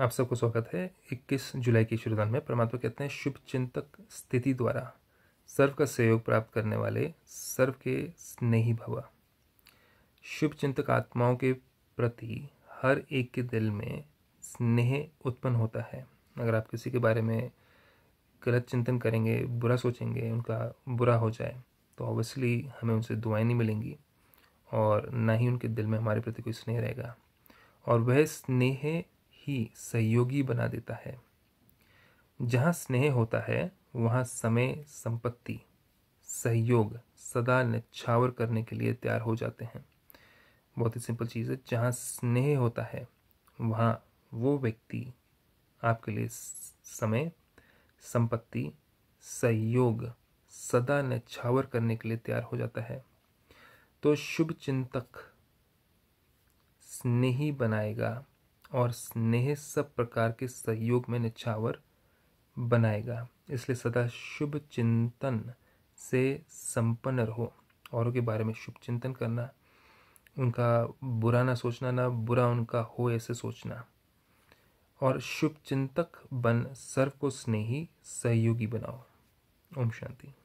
आप सबको स्वागत है 21 जुलाई की शुरुआत में परमात्मा कहते हैं शुभ चिंतक स्थिति द्वारा सर्व का सहयोग प्राप्त करने वाले सर्व के स्नेही भवा शुभ चिंतक आत्माओं के प्रति हर एक के दिल में स्नेह उत्पन्न होता है अगर आप किसी के बारे में गलत चिंतन करेंगे बुरा सोचेंगे उनका बुरा हो जाए तो ऑब्वियसली हमें उनसे दुआएं नहीं मिलेंगी और ना ही उनके दिल में हमारे प्रति कोई स्नेह रहेगा और वह स्नेह ही सहयोगी बना देता है जहाँ स्नेह होता है वहाँ समय संपत्ति सहयोग सदा नछावर करने के लिए तैयार हो जाते हैं बहुत ही सिंपल चीज़ है जहाँ स्नेह होता है वहाँ वो व्यक्ति आपके लिए समय संपत्ति सहयोग सदा नछावर करने के लिए तैयार हो जाता है तो शुभ चिंतक स्नेही बनाएगा और स्नेह सब प्रकार के सहयोग में निछावर बनाएगा इसलिए सदा शुभ चिंतन से संपन्न रहो औरों के बारे में शुभ चिंतन करना उनका बुरा ना सोचना ना बुरा उनका हो ऐसे सोचना और शुभ चिंतक बन सर्व को स्नेही सहयोगी बनाओ ओम शांति